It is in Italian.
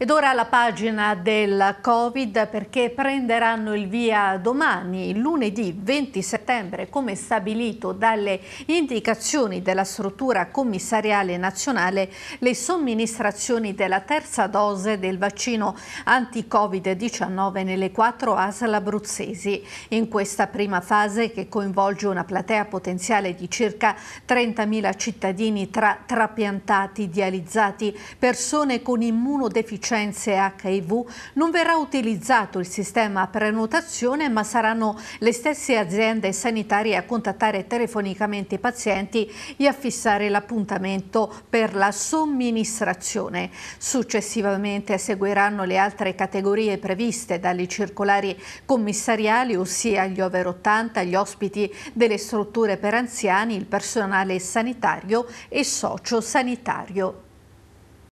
Ed ora la pagina del Covid perché prenderanno il via domani, lunedì 20 settembre, come stabilito dalle indicazioni della struttura commissariale nazionale, le somministrazioni della terza dose del vaccino anti-Covid-19 nelle quattro ASL abruzzesi. In questa prima fase, che coinvolge una platea potenziale di circa 30.000 cittadini tra trapiantati, dializzati, persone con immunodeficienza licenze HIV non verrà utilizzato il sistema prenotazione ma saranno le stesse aziende sanitarie a contattare telefonicamente i pazienti e a fissare l'appuntamento per la somministrazione. Successivamente seguiranno le altre categorie previste dalle circolari commissariali ossia gli over 80, gli ospiti delle strutture per anziani, il personale sanitario e socio sanitario.